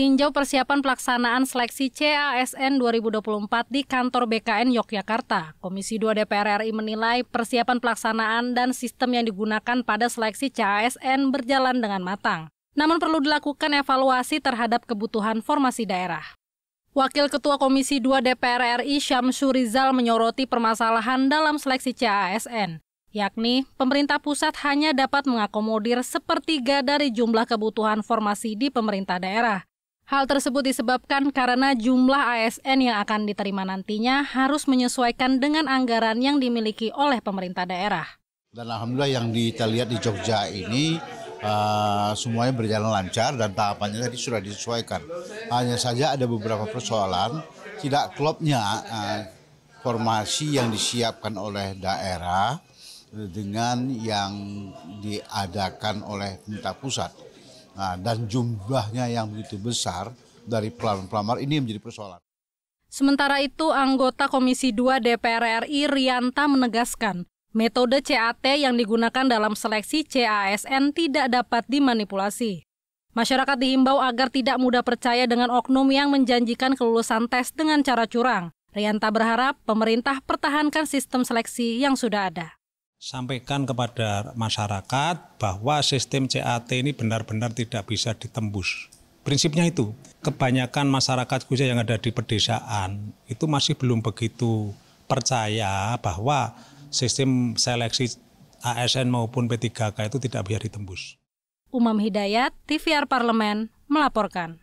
tinjau persiapan pelaksanaan seleksi CASN 2024 di kantor BKN Yogyakarta. Komisi 2 DPR RI menilai persiapan pelaksanaan dan sistem yang digunakan pada seleksi CASN berjalan dengan matang. Namun perlu dilakukan evaluasi terhadap kebutuhan formasi daerah. Wakil Ketua Komisi 2 DPR RI Syamsurizal Rizal menyoroti permasalahan dalam seleksi CASN yakni pemerintah pusat hanya dapat mengakomodir sepertiga dari jumlah kebutuhan formasi di pemerintah daerah. Hal tersebut disebabkan karena jumlah ASN yang akan diterima nantinya harus menyesuaikan dengan anggaran yang dimiliki oleh pemerintah daerah. Dan alhamdulillah yang kita lihat di Jogja ini uh, semuanya berjalan lancar dan tahapannya tadi sudah disesuaikan. Hanya saja ada beberapa persoalan tidak klopnya uh, formasi yang disiapkan oleh daerah dengan yang diadakan oleh pemerintah pusat Nah, dan jumlahnya yang begitu besar dari pelamar-pelamar ini menjadi persoalan. Sementara itu, anggota Komisi 2 DPR RI Rianta menegaskan, metode CAT yang digunakan dalam seleksi CASN tidak dapat dimanipulasi. Masyarakat dihimbau agar tidak mudah percaya dengan oknum yang menjanjikan kelulusan tes dengan cara curang. Rianta berharap pemerintah pertahankan sistem seleksi yang sudah ada sampaikan kepada masyarakat bahwa sistem CAT ini benar-benar tidak bisa ditembus. Prinsipnya itu, kebanyakan masyarakat khususnya yang ada di pedesaan itu masih belum begitu percaya bahwa sistem seleksi ASN maupun P3K itu tidak bisa ditembus. Umam Hidayat, TVR Parlemen, melaporkan.